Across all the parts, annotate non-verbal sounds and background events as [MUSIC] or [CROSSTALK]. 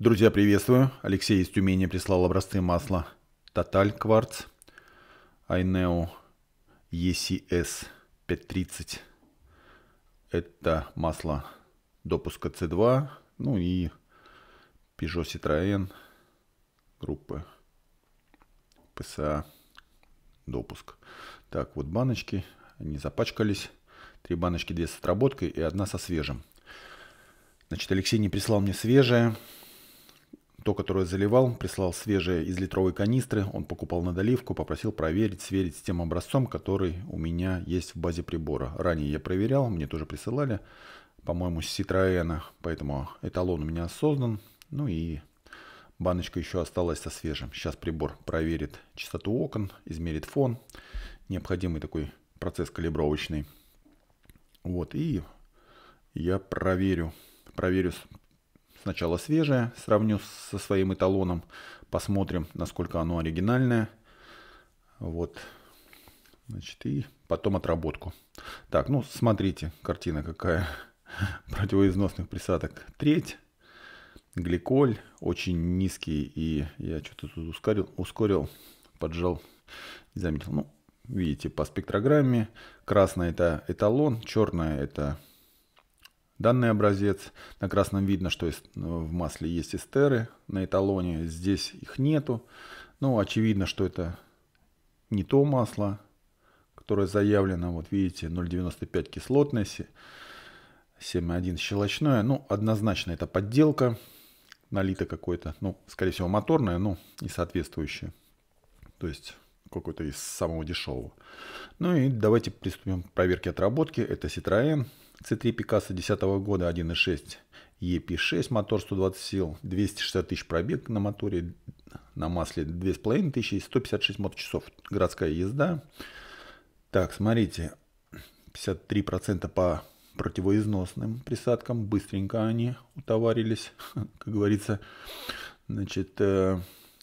Друзья, приветствую. Алексей из Тюмени прислал образцы масла Total Кварц, Айнео ECS 530. Это масло допуска C2, ну и Peugeot Citroën группы PSA допуск. Так, вот баночки, они запачкались. Три баночки, две с отработкой и одна со свежим. Значит, Алексей не прислал мне свежее. То, которое заливал, прислал свежее из литровой канистры, он покупал на доливку, попросил проверить, сверить с тем образцом, который у меня есть в базе прибора. Ранее я проверял, мне тоже присылали, по-моему, с Citroёn, поэтому эталон у меня создан. Ну и баночка еще осталась со свежим. Сейчас прибор проверит частоту окон, измерит фон, необходимый такой процесс калибровочный. Вот, и я проверю, проверю Сначала свежее, сравню со своим эталоном, посмотрим, насколько оно оригинальное. Вот, значит, и потом отработку. Так, ну, смотрите, картина какая. [LAUGHS] Противоизносных присадок треть. Гликоль очень низкий, и я что-то тут ускорил, ускорил, поджал, не заметил. Ну, видите, по спектрограмме красная это эталон, черная это данный образец. На красном видно, что э, в масле есть эстеры, на эталоне здесь их нету. Ну, очевидно, что это не то масло, которое заявлено. Вот видите, 0,95 кислотности, 7,1 щелочное. Ну, однозначно это подделка налито какое-то, ну, скорее всего, моторное, но ну, не соответствующее. То есть какой-то из самого дешевого. Ну и давайте приступим к проверке отработки. Это Citroën C3 Picasso 2010 года 1.6 EP6, мотор 120 сил, 260 тысяч пробег на моторе, на масле 2,5 тысячи и 156 моточасов. Городская езда. Так, смотрите, 53% по противоизносным присадкам. Быстренько они утоварились, [LAUGHS] как говорится. Значит, э,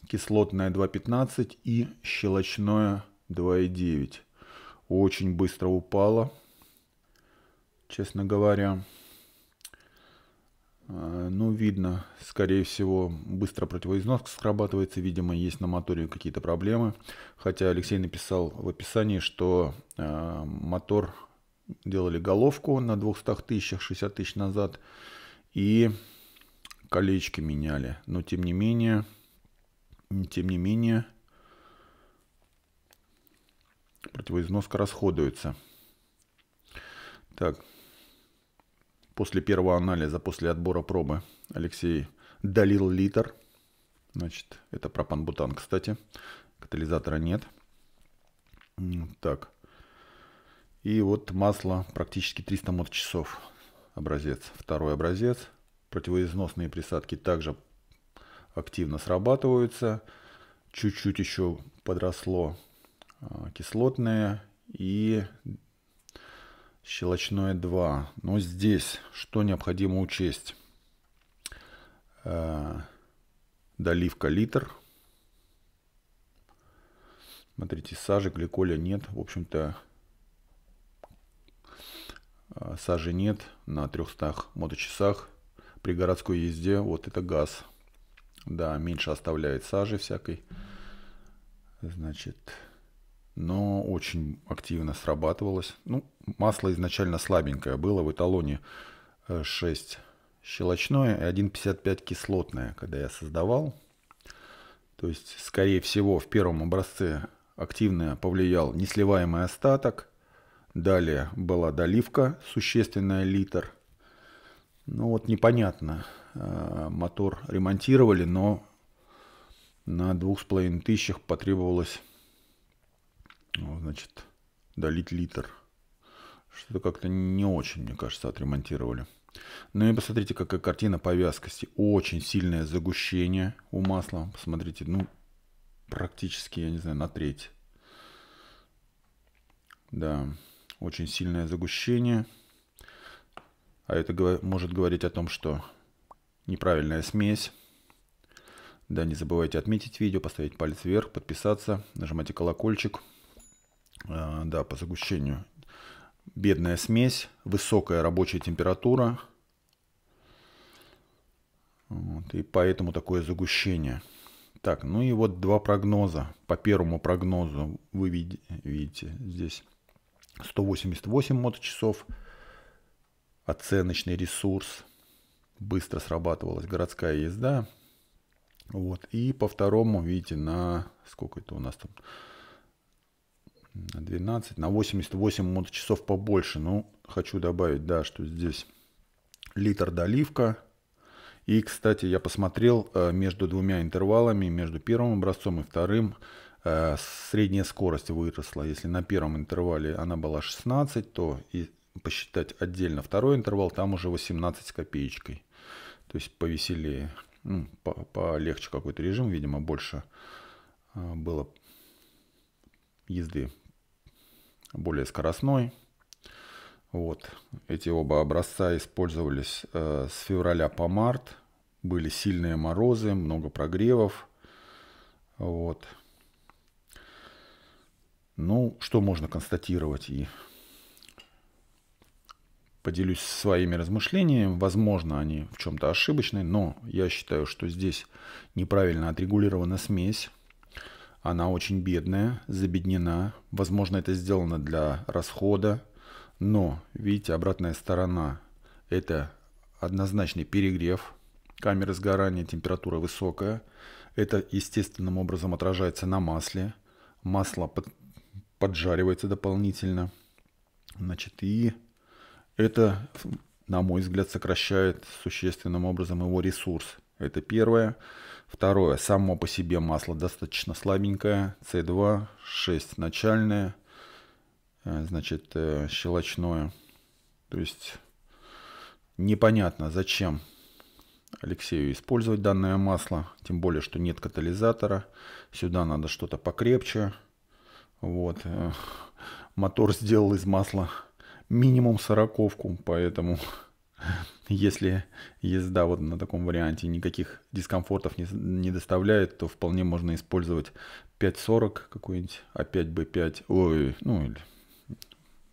кислотное 2,15 и щелочное 2,9. Очень быстро упало честно говоря. Э, ну, видно, скорее всего, быстро противоизнос срабатывается. Видимо, есть на моторе какие-то проблемы. Хотя Алексей написал в описании, что э, мотор делали головку на 200 тысячах 60 тысяч назад и колечки меняли. Но тем не менее, тем не менее, противоизноска расходуется. Так, после первого анализа, после отбора пробы, Алексей долил литр. Значит, это пропан-бутан, кстати. Катализатора нет. Так. И вот масло практически 300 моточасов. Образец. Второй образец. Противоизносные присадки также активно срабатываются. Чуть-чуть еще подросло а, кислотное и Щелочное 2. Но здесь что необходимо учесть? Э, доливка литр. Смотрите, сажи, гликоля нет. В общем-то, э, сажи нет на 300 моточасах. При городской езде вот это газ. Да, меньше оставляет сажи всякой. Значит, но очень активно срабатывалось. Ну, масло изначально слабенькое было в эталоне 6 э, щелочное и 1,55 кислотное, когда я создавал. То есть, скорее всего, в первом образце активно повлиял несливаемый остаток. Далее была доливка, существенная литр. Ну вот непонятно. Э, мотор ремонтировали, но на двух с тысячах потребовалось вот, ну, значит, долить литр. Что-то как-то не очень, мне кажется, отремонтировали. Ну и посмотрите, какая картина по вязкости. Очень сильное загущение у масла. Посмотрите, ну, практически, я не знаю, на треть. Да, очень сильное загущение. А это может говорить о том, что неправильная смесь. Да, не забывайте отметить видео, поставить палец вверх, подписаться, нажимайте колокольчик – Э, да, по загущению. Бедная смесь, высокая рабочая температура. Вот, и поэтому такое загущение. Так, ну и вот два прогноза. По первому прогнозу вы видите здесь 188 моточасов. Оценочный ресурс. Быстро срабатывалась городская езда. Вот. И по второму, видите, на сколько это у нас там? на 12, на 88 моточасов побольше. Ну, хочу добавить, да, что здесь литр доливка. И, кстати, я посмотрел э, между двумя интервалами, между первым образцом и вторым, э, средняя скорость выросла. Если на первом интервале она была 16, то и посчитать отдельно второй интервал, там уже 18 с копеечкой. То есть повеселее, ну, по полегче какой-то режим, видимо, больше э, было езды более скоростной. Вот. Эти оба образца использовались э, с февраля по март. Были сильные морозы, много прогревов. Вот. Ну, что можно констатировать и поделюсь своими размышлениями. Возможно, они в чем-то ошибочны, но я считаю, что здесь неправильно отрегулирована смесь. Она очень бедная, забеднена, возможно, это сделано для расхода, но, видите, обратная сторона – это однозначный перегрев, камеры сгорания, температура высокая. Это естественным образом отражается на масле. Масло под, поджаривается дополнительно. Значит, и это, на мой взгляд, сокращает существенным образом его ресурс – это первое. Второе. Само по себе масло достаточно слабенькое. С2, 6 начальное. Э, значит, э, щелочное. То есть непонятно, зачем Алексею использовать данное масло. Тем более, что нет катализатора. Сюда надо что-то покрепче. Вот. Э, мотор сделал из масла минимум сороковку, поэтому [LAUGHS] если езда вот на таком варианте никаких дискомфортов не, не доставляет, то вполне можно использовать 5.40 какой-нибудь, А5, Б5, ой, ну или,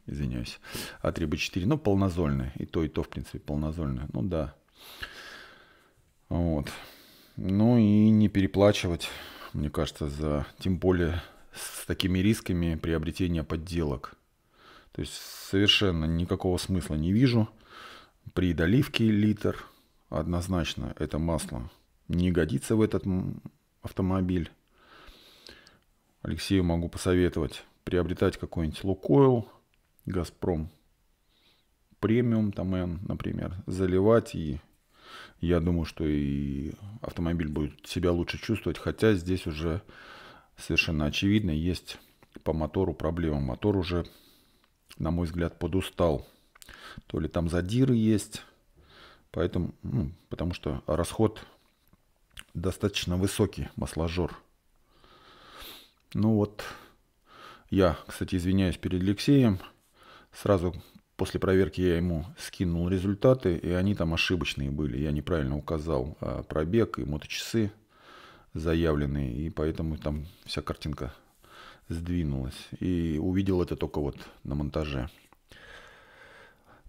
извиняюсь, А3, Б4, ну полнозольные, и то, и то, в принципе, полнозольные, ну да. Вот. Ну и не переплачивать, мне кажется, за, тем более с такими рисками приобретения подделок. То есть совершенно никакого смысла не вижу – при доливке литр. Однозначно это масло не годится в этот автомобиль. Алексею могу посоветовать приобретать какой-нибудь Лукойл, Газпром, премиум там э, например, заливать и я думаю, что и автомобиль будет себя лучше чувствовать, хотя здесь уже совершенно очевидно есть по мотору проблема. Мотор уже, на мой взгляд, подустал то ли там задиры есть. Поэтому, ну, потому что расход достаточно высокий, масложор. Ну вот, я, кстати, извиняюсь перед Алексеем. Сразу после проверки я ему скинул результаты, и они там ошибочные были. Я неправильно указал а, пробег и моточасы заявленные, и поэтому там вся картинка сдвинулась. И увидел это только вот на монтаже.